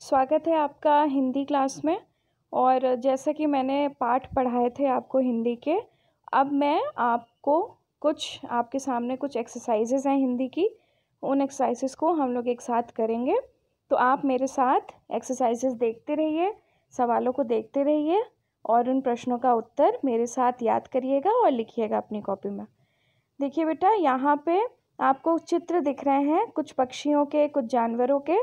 स्वागत है आपका हिंदी क्लास में और जैसा कि मैंने पाठ पढ़ाए थे आपको हिंदी के अब मैं आपको कुछ आपके सामने कुछ एक्सरसाइजेज हैं हिंदी की उन एक्सरसाइजेस को हम लोग एक साथ करेंगे तो आप मेरे साथ एक्सरसाइजेस देखते रहिए सवालों को देखते रहिए और उन प्रश्नों का उत्तर मेरे साथ याद करिएगा और लिखिएगा अपनी कॉपी में देखिए बेटा यहाँ पे आपको चित्र दिख रहे हैं कुछ पक्षियों के कुछ जानवरों के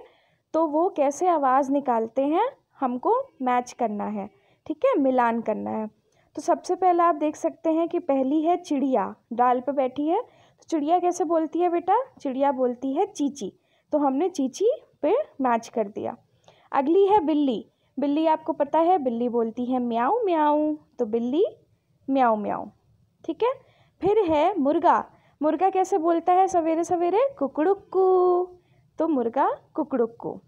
तो वो कैसे आवाज़ निकालते हैं हमको मैच करना है ठीक है मिलान करना है तो सबसे पहले आप देख सकते हैं कि पहली है चिड़िया डाल पे बैठी है तो चिड़िया कैसे बोलती है बेटा चिड़िया बोलती है चीची तो हमने चीची पे मैच कर दिया अगली है बिल्ली बिल्ली आपको पता है बिल्ली बोलती है म्याऊ म्याऊ तो बिल्ली म्याऊ म्याऊ ठीक है फिर है मुर्गा मुर्गा कैसे बोलता है सवेरे सवेरे कुकड़ुक्कू तो मुर्गा कुकड़ुक को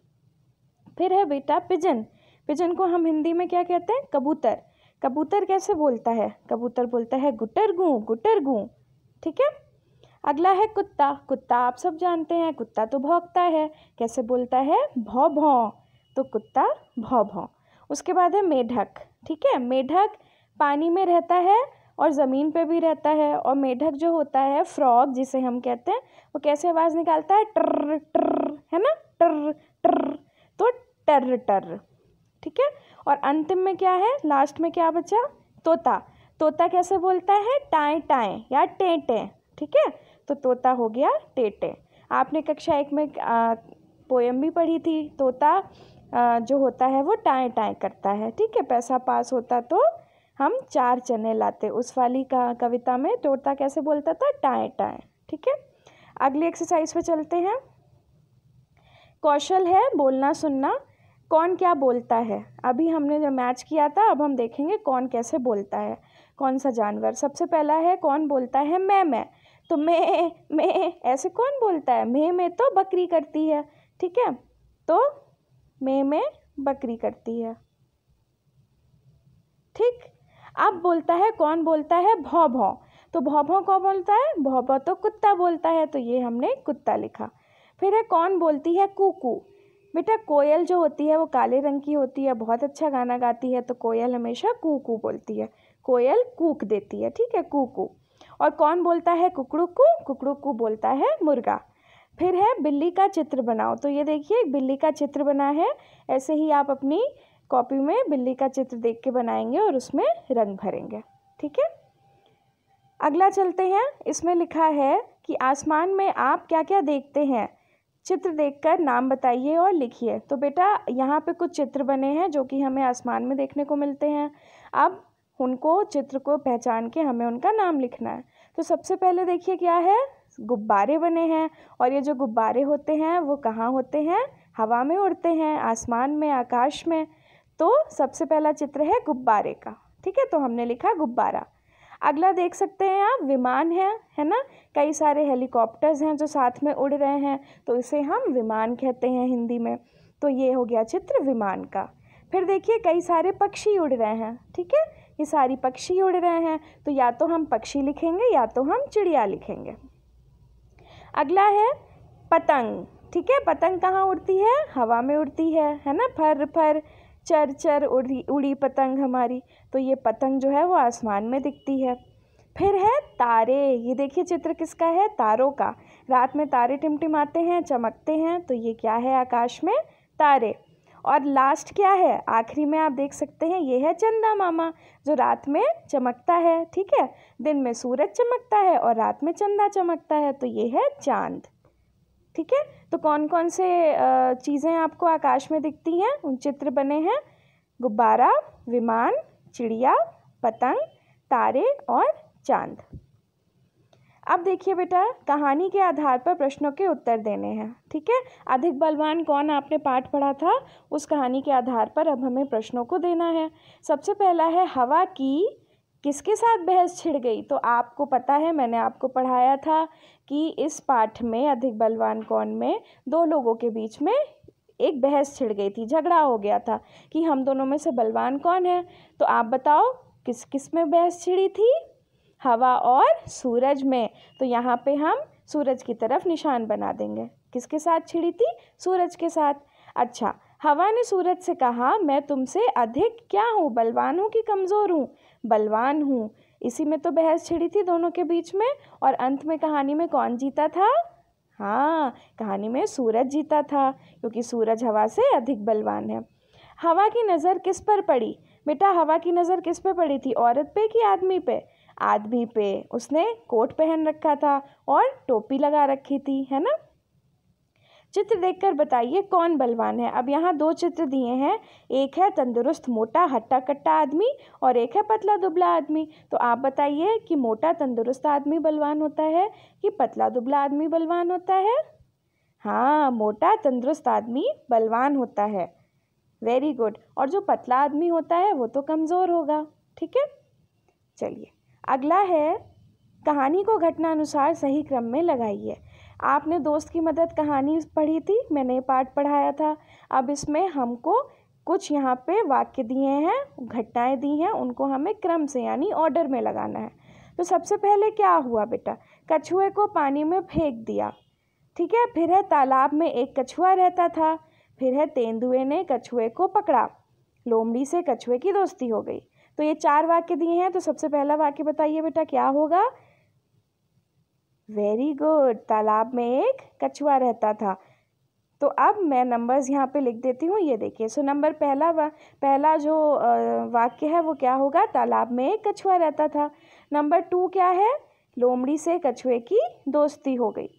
फिर है बेटा पिजन पिजन को हम हिंदी में क्या कहते हैं कबूतर कबूतर कैसे बोलता है कबूतर बोलता है गुटर गू गुटर गू ठीक है अगला है कुत्ता कुत्ता आप सब जानते हैं कुत्ता तो भौंकता है कैसे बोलता है भौ भौ तो कुत्ता भौ भौ उसके बाद है मेढक ठीक है मेढक पानी में रहता है और ज़मीन पे भी रहता है और मेढक जो होता है फ्रॉग जिसे हम कहते हैं वो कैसे आवाज़ निकालता है ट्र ट्र है ना टर टर तो टर टर ठीक है और अंतिम में क्या है लास्ट में क्या बचा तोता तोता कैसे बोलता है टाए टाए या टे टें ठीक है तो तोता हो गया टे टें आपने कक्षा एक में पोएम भी पढ़ी थी तोता आ, जो होता है वो टाए टाए करता है ठीक है पैसा पास होता तो हम चार चने लाते उस वाली का कविता में तोता कैसे बोलता था टाए टाए ठीक है अगली एक्सरसाइज पे चलते हैं कौशल है बोलना सुनना कौन क्या बोलता है अभी हमने जो मैच किया था अब हम देखेंगे कौन कैसे बोलता है कौन सा जानवर सबसे पहला है कौन बोलता है मैं मैं तो मैं मैं ऐसे कौन बोलता है मैं मैं तो बकरी करती है ठीक है तो मैं मैं बकरी करती है ठीक अब बोलता है कौन बोलता है भौ भौ तो भौ भौ कौन बोलता है भौ भौ तो कुत्ता बोलता है तो ये हमने कुत्ता लिखा फिर है कौन बोलती है कुकू बेटा कोयल जो होती है वो काले रंग की होती है बहुत अच्छा गाना गाती है तो कोयल हमेशा कुकू बोलती है कोयल कूक देती है ठीक है कुकू और कौन बोलता है कुकड़ुकू कुकड़ुकू बोलता है मुर्गा फिर है बिल्ली का चित्र बनाओ तो ये देखिए बिल्ली का चित्र बना है ऐसे ही आप अपनी कॉपी में बिल्ली का चित्र देख के बनाएंगे और उसमें रंग भरेंगे ठीक है अगला चलते हैं इसमें लिखा है कि आसमान में आप क्या क्या देखते हैं चित्र देखकर नाम बताइए और लिखिए तो बेटा यहाँ पे कुछ चित्र बने हैं जो कि हमें आसमान में देखने को मिलते हैं अब उनको चित्र को पहचान के हमें उनका नाम लिखना है तो सबसे पहले देखिए क्या है गुब्बारे बने हैं और ये जो गुब्बारे होते हैं वो कहाँ होते हैं हवा में उड़ते हैं आसमान में आकाश में तो सबसे पहला चित्र है गुब्बारे का ठीक है तो हमने लिखा गुब्बारा अगला देख सकते हैं आप विमान है है ना कई सारे हेलीकॉप्टर्स हैं जो साथ में उड़ रहे हैं तो इसे हम विमान कहते हैं हिंदी में तो ये हो गया चित्र विमान का फिर देखिए कई सारे पक्षी उड़ रहे हैं ठीक है ये सारी पक्षी उड़ रहे हैं तो या तो हम पक्षी लिखेंगे या तो हम चिड़िया लिखेंगे अगला है पतंग ठीक है पतंग कहाँ उड़ती है हवा में उड़ती है है ना फर फर चर चर उड़ी उड़ी पतंग हमारी तो ये पतंग जो है वो आसमान में दिखती है फिर है तारे ये देखिए चित्र किसका है तारों का रात में तारे टिमटिमाते हैं चमकते हैं तो ये क्या है आकाश में तारे और लास्ट क्या है आखिरी में आप देख सकते हैं ये है चंदा मामा जो रात में चमकता है ठीक है दिन में सूरज चमकता है और रात में चंदा चमकता है तो ये है चांद ठीक है तो कौन कौन से चीज़ें आपको आकाश में दिखती हैं उन चित्र बने हैं गुब्बारा विमान चिड़िया पतंग तारे और चांद अब देखिए बेटा कहानी के आधार पर प्रश्नों के उत्तर देने हैं ठीक है अधिक बलवान कौन आपने पाठ पढ़ा था उस कहानी के आधार पर अब हमें प्रश्नों को देना है सबसे पहला है हवा की किसके साथ बहस छिड़ गई तो आपको पता है मैंने आपको पढ़ाया था कि इस पाठ में अधिक बलवान कौन में दो लोगों के बीच में एक बहस छिड़ गई थी झगड़ा हो गया था कि हम दोनों में से बलवान कौन है तो आप बताओ किस किस में बहस छिड़ी थी हवा और सूरज में तो यहाँ पे हम सूरज की तरफ निशान बना देंगे किसके साथ छिड़ी थी सूरज के साथ अच्छा हवा ने सूरज से कहा मैं तुमसे अधिक क्या हूँ बलवान हूँ कि कमज़ोर हूँ बलवान हूँ इसी में तो बहस छिड़ी थी दोनों के बीच में और अंत में कहानी में कौन जीता था हाँ कहानी में सूरज जीता था क्योंकि सूरज हवा से अधिक बलवान है हवा की नज़र किस पर पड़ी बेटा हवा की नज़र किस पर पड़ी थी औरत पे कि आदमी पे आदमी पे उसने कोट पहन रखा था और टोपी लगा रखी थी है ना चित्र देखकर बताइए कौन बलवान है अब यहाँ दो चित्र दिए हैं एक है तंदुरुस्त मोटा हट्टा कट्टा आदमी और एक है पतला दुबला आदमी तो आप बताइए कि मोटा तंदुरुस्त आदमी बलवान होता है कि पतला दुबला आदमी बलवान होता है हाँ मोटा तंदुरुस्त आदमी बलवान होता है वेरी गुड और जो पतला आदमी होता है वो तो कमज़ोर होगा ठीक है चलिए अगला है कहानी को घटनानुसार सही क्रम में लगाइए आपने दोस्त की मदद कहानी पढ़ी थी मैंने पाठ पढ़ाया था अब इसमें हमको कुछ यहाँ पे वाक्य दिए हैं घटनाएं दी हैं उनको हमें क्रम से यानी ऑर्डर में लगाना है तो सबसे पहले क्या हुआ बेटा कछुए को पानी में फेंक दिया ठीक है फिर है तालाब में एक कछुआ रहता था फिर है तेंदुए ने कछुए को पकड़ा लोमड़ी से कछुए की दोस्ती हो गई तो ये चार वाक्य दिए हैं तो सबसे पहला वाक्य बताइए बेटा क्या होगा वेरी गुड तालाब में एक कछुआ रहता था तो अब मैं नंबर्स यहाँ पे लिख देती हूँ ये देखिए सो नंबर पहला वा, पहला जो वाक्य है वो क्या होगा तालाब में एक कछुआ रहता था नंबर टू क्या है लोमड़ी से कछुए की दोस्ती हो गई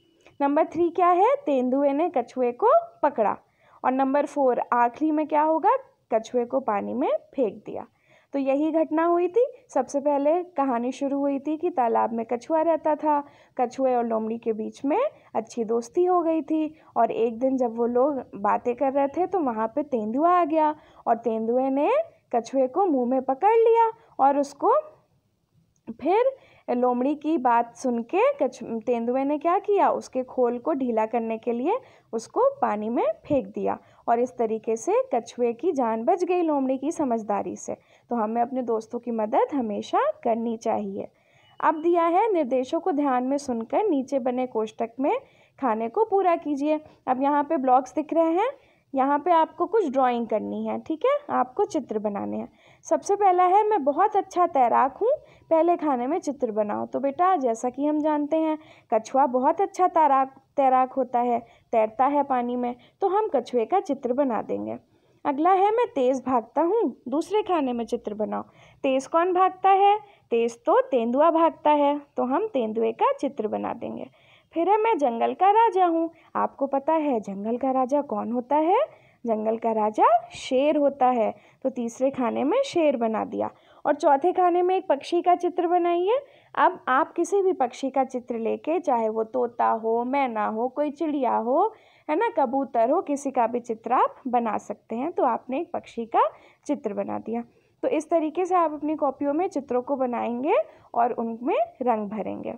नंबर थ्री क्या है तेंदुए ने कछुए को पकड़ा और नंबर फोर आखिरी में क्या होगा कछुए को पानी में फेंक दिया तो यही घटना हुई थी सबसे पहले कहानी शुरू हुई थी कि तालाब में कछुआ रहता था कछुए और लोमड़ी के बीच में अच्छी दोस्ती हो गई थी और एक दिन जब वो लोग बातें कर रहे थे तो वहाँ पे तेंदुआ आ गया और तेंदुए ने कछुए को मुंह में पकड़ लिया और उसको फिर लोमड़ी की बात सुन के कछ तेंदुए ने क्या किया उसके खोल को ढीला करने के लिए उसको पानी में फेंक दिया और इस तरीके से कछुए की जान बच गई लोमड़ी की समझदारी से तो हमें अपने दोस्तों की मदद हमेशा करनी चाहिए अब दिया है निर्देशों को ध्यान में सुनकर नीचे बने कोष्टक में खाने को पूरा कीजिए अब यहाँ पे ब्लॉक्स दिख रहे हैं यहाँ पे आपको कुछ ड्राइंग करनी है ठीक है आपको चित्र बनाने हैं सबसे पहला है मैं बहुत अच्छा तैराक हूँ पहले खाने में चित्र बनाओ तो बेटा जैसा कि हम जानते हैं कछुआ बहुत अच्छा तैराक तैराक होता है तैरता है पानी में तो हम कछुए का चित्र बना देंगे अगला है मैं तेज़ भागता हूँ दूसरे खाने में चित्र बनाओ तेज़ कौन भागता है तेज़ तो तेंदुआ भागता है तो हम तेंदुए का चित्र बना देंगे फिर है मैं जंगल का राजा हूँ आपको पता है जंगल का राजा कौन होता है जंगल का राजा शेर होता है तो तीसरे खाने में शेर बना दिया और चौथे खाने में एक पक्षी का चित्र बनाइए अब आप किसी भी पक्षी का चित्र लेके चाहे वो तोता हो मैना हो कोई चिड़िया हो है ना कबूतर हो किसी का भी चित्र आप बना सकते हैं तो आपने एक पक्षी का चित्र बना दिया तो इस तरीके से आप अपनी कॉपियों में चित्रों को बनाएंगे और उनमें रंग भरेंगे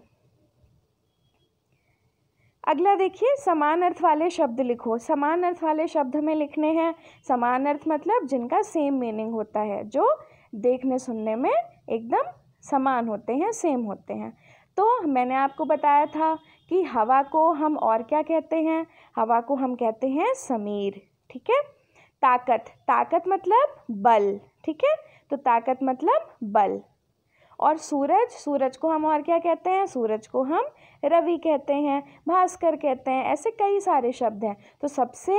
अगला देखिए समान अर्थ वाले शब्द लिखो समान अर्थ वाले शब्द हमें लिखने हैं समान अर्थ मतलब जिनका सेम मीनिंग होता है जो देखने सुनने में एकदम समान होते हैं सेम होते हैं तो मैंने आपको बताया था कि हवा को हम और क्या कहते हैं हवा को हम कहते हैं समीर ठीक है ताकत ताकत मतलब बल ठीक है तो ताकत मतलब बल और सूरज सूरज को हम और क्या कहते हैं सूरज को हम रवि कहते हैं भास्कर कहते हैं ऐसे कई सारे शब्द हैं तो सबसे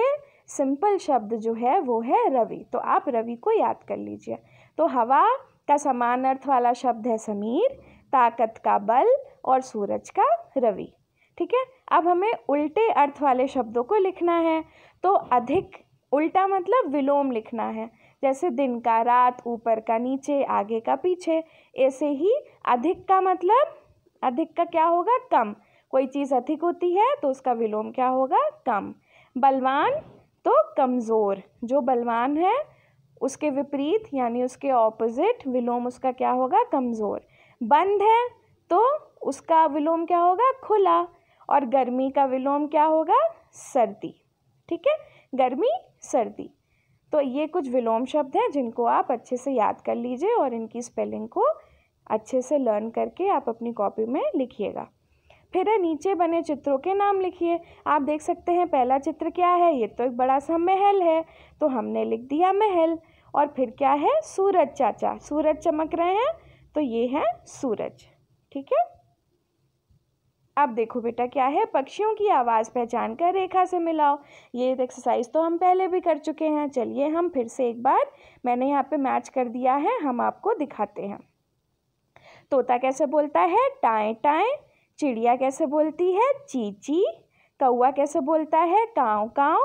सिंपल शब्द जो है वो है रवि तो आप रवि को याद कर लीजिए तो हवा का समान अर्थ वाला शब्द है समीर ताकत का बल और सूरज का रवि ठीक है अब हमें उल्टे अर्थ वाले शब्दों को लिखना है तो अधिक उल्टा मतलब विलोम लिखना है जैसे दिन का रात ऊपर का नीचे आगे का पीछे ऐसे ही अधिक का मतलब अधिक का क्या होगा कम कोई चीज़ अधिक होती है तो उसका विलोम क्या होगा कम बलवान तो कमज़ोर जो बलवान है उसके विपरीत यानी उसके ऑपोजिट विलोम उसका क्या होगा कमज़ोर बंद है तो उसका विलोम क्या होगा खुला और गर्मी का विलोम क्या होगा सर्दी ठीक है गर्मी सर्दी तो ये कुछ विलोम शब्द हैं जिनको आप अच्छे से याद कर लीजिए और इनकी स्पेलिंग को अच्छे से लर्न करके आप अपनी कॉपी में लिखिएगा फिर है नीचे बने चित्रों के नाम लिखिए आप देख सकते हैं पहला चित्र क्या है ये तो एक बड़ा सा महल है तो हमने लिख दिया महल और फिर क्या है सूरज चाचा सूरज चमक रहे हैं तो ये है सूरज ठीक है अब देखो बेटा क्या है पक्षियों की आवाज़ पहचान कर रेखा से मिलाओ ये एक्सरसाइज तो हम पहले भी कर चुके हैं चलिए हम फिर से एक बार मैंने यहाँ पे मैच कर दिया है हम आपको दिखाते हैं तोता कैसे बोलता है टाए टाएँ चिड़िया कैसे बोलती है ची ची कौआ कैसे बोलता है काँव काँव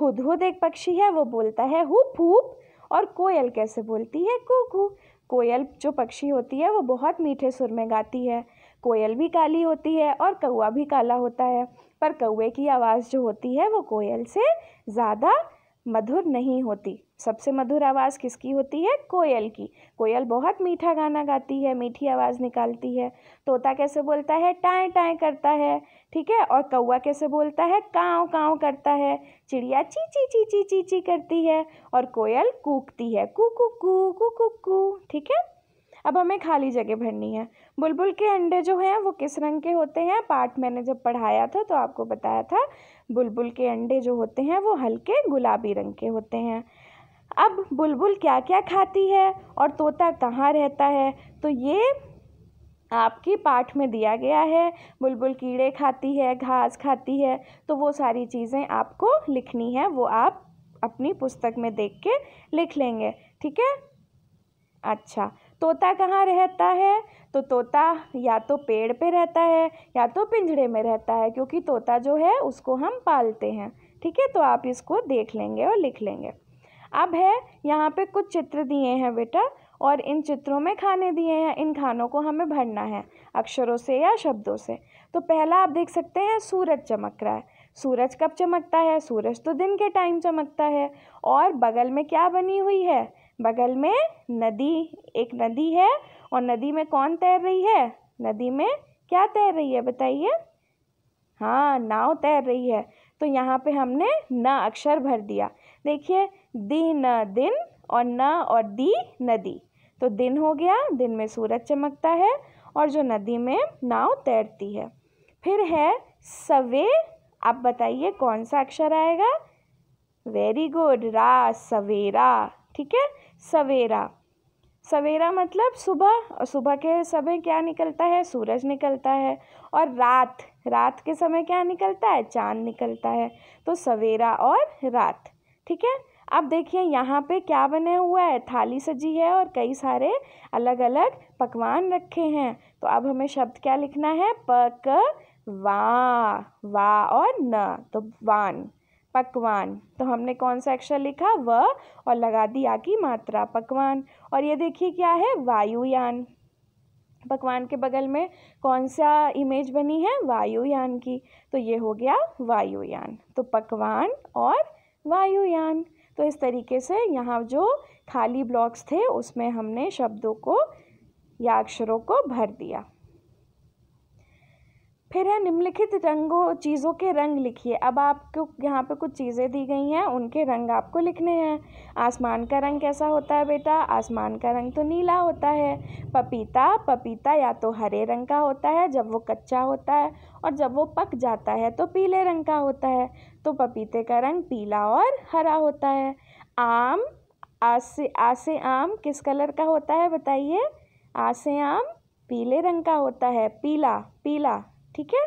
हुद हुद एक पक्षी है वो बोलता है हुप हुप और कोयल कैसे बोलती है कू कोयल जो पक्षी होती है वो बहुत मीठे सुर में गाती है कोयल भी काली होती है और कौआ भी काला होता है पर कौए की आवाज़ जो होती है वो कोयल से ज़्यादा मधुर नहीं होती सबसे मधुर आवाज़ किसकी होती है कोयल की कोयल बहुत मीठा गाना गाती है मीठी आवाज़ निकालती है तोता कैसे बोलता है टाएँ टाएँ करता है ठीक है और कौवा कैसे बोलता है काँव काँव करता है चिड़िया ची ची ची ची ची ची करती है और कोयल कूकती है कू कू कू कू कू कू ठीक है अब हमें खाली जगह भरनी है बुलबुल के अंडे जो हैं वो किस रंग के होते हैं पाठ मैंने जब पढ़ाया था तो आपको बताया था बुलबुल के अंडे जो होते हैं वो हल्के गुलाबी रंग के होते हैं अब बुलबुल क्या क्या खाती है और तोता कहाँ रहता है तो ये आपकी पाठ में दिया गया है बुलबुल कीड़े खाती है घास खाती है तो वो सारी चीज़ें आपको लिखनी है वो आप अपनी पुस्तक में देख के लिख लेंगे ठीक है अच्छा तोता कहाँ रहता है तो तोता या तो पेड़ पे रहता है या तो पिंजड़े में रहता है क्योंकि तोता जो है उसको हम पालते हैं ठीक है तो आप इसको देख लेंगे और लिख लेंगे अब है यहाँ पे कुछ चित्र दिए हैं बेटा और इन चित्रों में खाने दिए हैं इन खानों को हमें भरना है अक्षरों से या शब्दों से तो पहला आप देख सकते हैं सूरज चमक रहा है सूरज कब चमकता है सूरज तो दिन के टाइम चमकता है और बगल में क्या बनी हुई है बगल में नदी एक नदी है और नदी में कौन तैर रही है नदी में क्या तैर रही है बताइए हाँ नाव तैर रही है तो यहाँ पे हमने न अक्षर भर दिया देखिए दी न दिन और न और दी नदी तो दिन हो गया दिन में सूरज चमकता है और जो नदी में नाव तैरती है फिर है सवे आप बताइए कौन सा अक्षर आएगा वेरी गुड रा सवेरा ठीक है सवेरा सवेरा मतलब सुबह और सुबह के समय क्या निकलता है सूरज निकलता है और रात रात के समय क्या निकलता है चांद निकलता है तो सवेरा और रात ठीक है अब देखिए यहाँ पे क्या बना हुआ है थाली सजी है और कई सारे अलग अलग पकवान रखे हैं तो अब हमें शब्द क्या लिखना है पक वा वा और न तो वान पकवान तो हमने कौन सा अक्षर लिखा व और लगा दिया की मात्रा पकवान और ये देखिए क्या है वायुयान पकवान के बगल में कौन सा इमेज बनी है वायुयान की तो ये हो गया वायुयान तो पकवान और वायुयान तो इस तरीके से यहाँ जो खाली ब्लॉक्स थे उसमें हमने शब्दों को या अक्षरों को भर दिया फिर है निम्नलिखित रंगों चीज़ों के रंग लिखिए अब आपको यहाँ पे कुछ चीज़ें दी गई हैं उनके रंग आपको लिखने हैं आसमान का रंग कैसा होता है बेटा आसमान का रंग तो नीला होता है पपीता पपीता या तो हरे रंग का होता है जब वो कच्चा होता है और जब वो पक जाता है तो पीले रंग का होता है तो पपीते का रंग पीला और हरा होता है आम आसे आसे आम किस कलर का होता है बताइए आसे आम पीले रंग का होता है पीला पीला ठीक है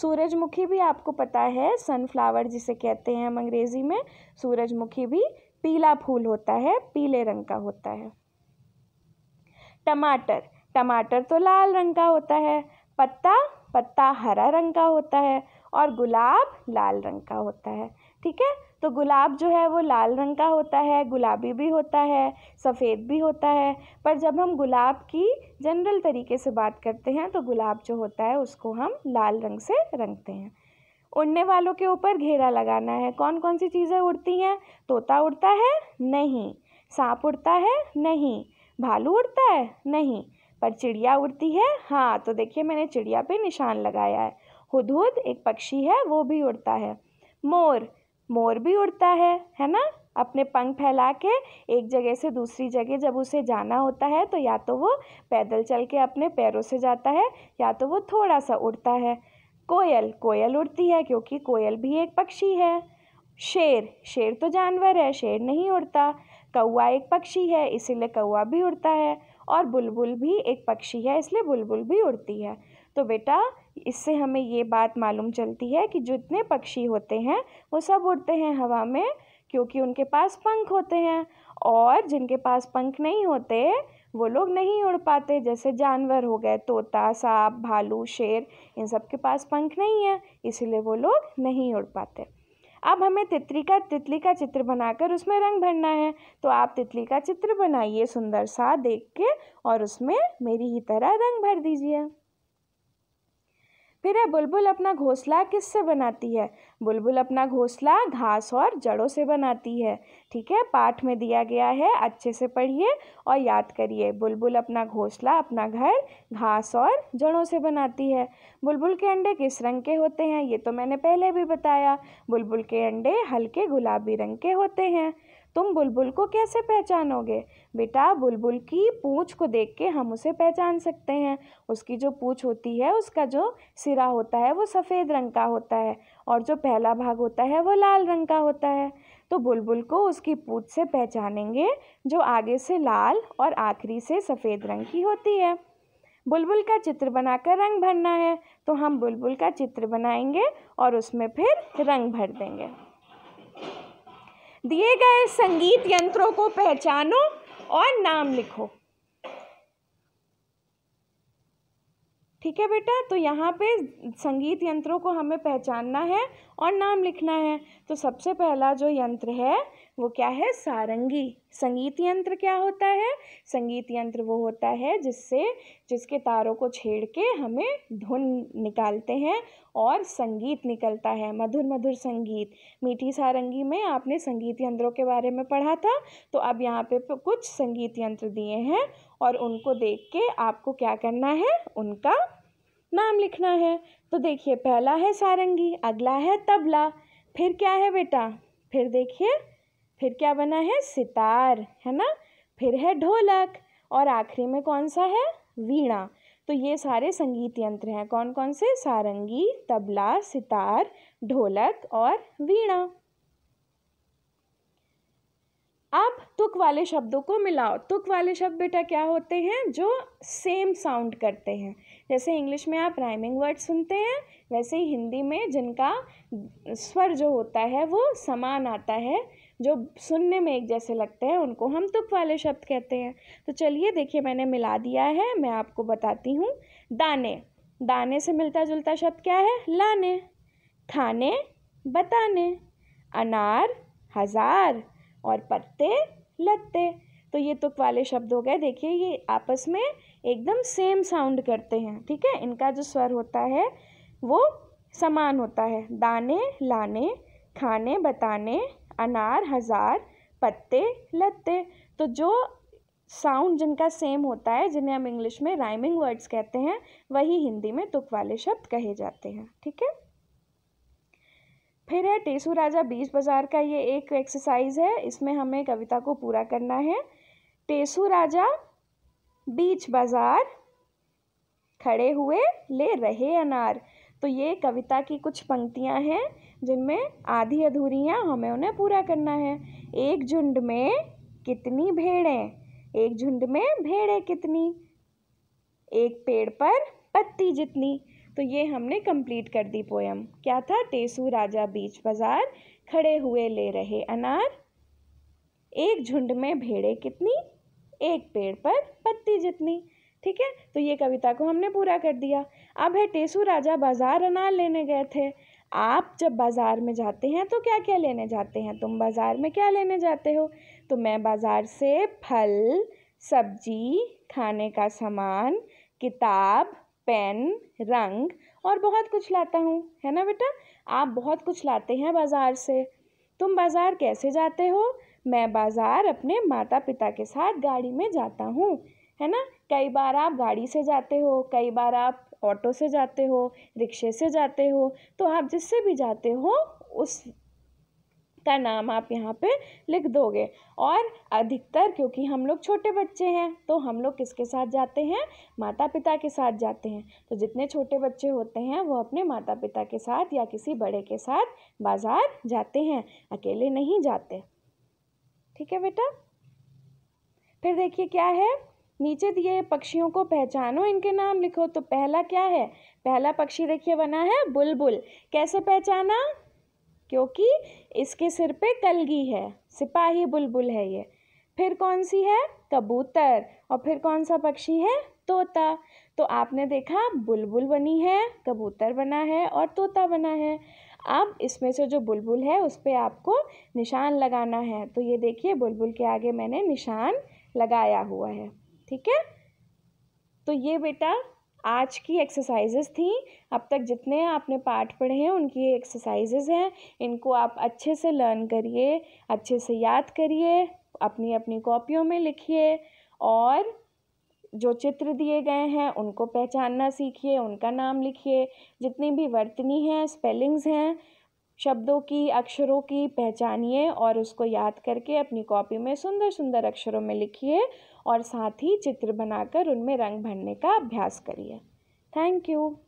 सूरजमुखी भी आपको पता है सनफ्लावर जिसे कहते हैं हम अंग्रेज़ी में सूरजमुखी भी पीला फूल होता है पीले रंग का होता है टमाटर टमाटर तो लाल रंग का होता है पत्ता पत्ता हरा रंग का होता है और गुलाब लाल रंग का होता है ठीक है तो गुलाब जो है वो लाल रंग का होता है गुलाबी भी होता है सफ़ेद भी होता है पर जब हम गुलाब की जनरल तरीके से बात करते हैं तो गुलाब जो होता है उसको हम लाल रंग से रंगते हैं उड़ने वालों के ऊपर घेरा लगाना है कौन कौन सी चीज़ें उड़ती हैं तोता उड़ता है नहीं सांप उड़ता है नहीं भालू उड़ता है नहीं पर चिड़िया उड़ती है हाँ तो देखिए मैंने चिड़िया पे निशान लगाया है हुदहुद एक पक्षी है वो भी उड़ता है मोर मोर भी उड़ता है है ना अपने पंख फैला के एक जगह से दूसरी जगह जब उसे जाना होता है तो या तो वो पैदल चल के अपने पैरों से जाता है या तो वो थोड़ा सा उड़ता है कोयल कोयल उड़ती है क्योंकि कोयल भी एक पक्षी है शेर शेर तो जानवर है शेर नहीं उड़ता कौआ एक पक्षी है इसीलिए कौआ भी उड़ता है और बुलबुल भी एक पक्षी है इसलिए बुलबुल भी उड़ती है तो बेटा इससे हमें ये बात मालूम चलती है कि जितने पक्षी होते हैं वो सब उड़ते हैं हवा में क्योंकि उनके पास पंख होते हैं और जिनके पास पंख नहीं होते वो लोग नहीं उड़ पाते जैसे जानवर हो गए तोता सांप भालू शेर इन सब के पास पंख नहीं है इसलिए वो लोग नहीं उड़ पाते अब हमें तितली का तितली का चित्र बनाकर उसमें रंग भरना है तो आप तितली का चित्र बनाइए सुंदर सा देख के और उसमें मेरी ही तरह रंग भर दीजिए फिर है बुलबुल अपना घोंसला किससे बनाती है बुलबुल अपना घोंसला घास और जड़ों से बनाती है ठीक है पाठ में दिया गया है अच्छे से पढ़िए और याद करिए बुलबुल अपना घोंसला अपना घर घास और जड़ों से बनाती है बुलबुल के अंडे किस रंग के होते हैं ये तो मैंने पहले भी बताया बुलबुल के अंडे हल्के गुलाबी रंग के होते हैं तुम बुलबुल को कैसे पहचानोगे बेटा बुलबुल की पूँछ को देख के हम उसे पहचान सकते हैं उसकी जो पूँछ होती है उसका जो सिरा होता है वो सफ़ेद रंग का होता है और जो पहला भाग होता है वो लाल रंग का होता है तो बुलबुल को उसकी पूँछ से पहचानेंगे जो आगे से लाल और आखिरी से सफ़ेद रंग की होती है बुलबुल का चित्र बनाकर रंग भरना है तो हम बुलबुल का चित्र बनाएंगे और उसमें फिर रंग भर देंगे दिए गए संगीत यंत्रों को पहचानो और नाम लिखो ठीक है बेटा तो यहाँ पे संगीत यंत्रों को हमें पहचानना है और नाम लिखना है तो सबसे पहला जो यंत्र है वो क्या है सारंगी संगीत यंत्र क्या होता है संगीत यंत्र वो होता है जिससे जिसके तारों को छेड़ के हमें धुन निकालते हैं और संगीत निकलता है मधुर मधुर संगीत मीठी सारंगी में आपने संगीत यंत्रों के बारे में पढ़ा था तो अब यहाँ पे कुछ संगीत यंत्र दिए हैं और उनको देख के आपको क्या करना है उनका नाम लिखना है तो देखिए पहला है सारंगी अगला है तबला फिर क्या है बेटा फिर देखिए फिर क्या बना है सितार है ना फिर है ढोलक और आखिरी में कौन सा है वीणा तो ये सारे संगीत यंत्र हैं कौन कौन से सारंगी तबला सितार ढोलक और वीणा अब तुक वाले शब्दों को मिलाओ तुक वाले शब्द बेटा क्या होते हैं जो सेम साउंड करते हैं जैसे इंग्लिश में आप राइमिंग वर्ड सुनते हैं वैसे ही हिंदी में जिनका स्वर जो होता है वो समान आता है जो सुनने में एक जैसे लगते हैं उनको हम तुक वाले शब्द कहते हैं तो चलिए देखिए मैंने मिला दिया है मैं आपको बताती हूँ दाने दाने से मिलता जुलता शब्द क्या है लाने खाने बताने अनार हजार और पत्ते लत्ते तो ये तुक वाले शब्द हो गए देखिए ये आपस में एकदम सेम साउंड करते हैं ठीक है इनका जो स्वर होता है वो समान होता है दाने लाने खाने बताने अनार हजार पत्ते लत्ते तो जो साउंड जिनका सेम होता है जिन्हें हम इंग्लिश में राइमिंग वर्ड्स कहते हैं वही हिंदी में तुक वाले शब्द कहे जाते हैं ठीक है फिर है टेसु राजा बीज बाजार का ये एक एक्सरसाइज है इसमें हमें कविता को पूरा करना है टेसु राजा बीच बाजार खड़े हुए ले रहे अनार तो ये कविता की कुछ पंक्तियाँ हैं जिनमें आधी अधूरियाँ हमें उन्हें पूरा करना है एक झुंड में कितनी भेड़ें एक झुंड में भेड़ें कितनी एक पेड़ पर पत्ती जितनी तो ये हमने कंप्लीट कर दी पोयम क्या था टेसू राजा बीच बाजार खड़े हुए ले रहे अनार एक झुंड में भेड़े कितनी एक पेड़ पर पत्ती जितनी ठीक है तो ये कविता को हमने पूरा कर दिया अब है टेसू राजा बाजार अनार लेने गए थे आप जब बाज़ार में जाते हैं तो क्या क्या लेने जाते हैं तुम बाज़ार में क्या लेने जाते हो तो मैं बाज़ार से फल सब्जी खाने का सामान किताब पेन रंग और बहुत कुछ लाता हूँ है ना बेटा आप बहुत कुछ लाते हैं बाज़ार से तुम बाज़ार कैसे जाते हो मैं बाज़ार अपने माता पिता के साथ गाड़ी में जाता हूँ है ना कई बार आप गाड़ी से जाते हो कई बार आप ऑटो से जाते हो रिक्शे से जाते हो तो आप जिससे भी जाते हो उस का नाम आप यहाँ पे लिख दोगे और अधिकतर क्योंकि हम लोग छोटे बच्चे हैं तो हम लोग किसके साथ जाते हैं माता पिता के साथ जाते हैं तो जितने छोटे बच्चे होते हैं वो अपने माता पिता के साथ या किसी बड़े के साथ बाज़ार जाते हैं अकेले नहीं जाते ठीक है बेटा फिर देखिए क्या है नीचे दिए पक्षियों को पहचानो इनके नाम लिखो तो पहला क्या है पहला पक्षी देखिए बना है बुलबुल कैसे पहचाना क्योंकि इसके सिर पे कलगी है सिपाही बुलबुल है ये फिर कौन सी है कबूतर और फिर कौन सा पक्षी है तोता तो आपने देखा बुलबुल बनी है कबूतर बना है और तोता बना है अब इसमें से जो बुलबुल है उस पर आपको निशान लगाना है तो ये देखिए बुलबुल के आगे मैंने निशान लगाया हुआ है ठीक है तो ये बेटा आज की एक्सरसाइजेज थी अब तक जितने आपने पाठ पढ़े हैं उनकी ये एक्सरसाइजेज हैं इनको आप अच्छे से लर्न करिए अच्छे से याद करिए अपनी अपनी कॉपियों में लिखिए और जो चित्र दिए गए हैं उनको पहचानना सीखिए उनका नाम लिखिए जितनी भी वर्तनी हैं स्पेलिंग्स हैं शब्दों की अक्षरों की पहचानिए और उसको याद करके अपनी कॉपी में सुंदर सुंदर अक्षरों में लिखिए और साथ ही चित्र बनाकर उनमें रंग भरने का अभ्यास करिए थैंक यू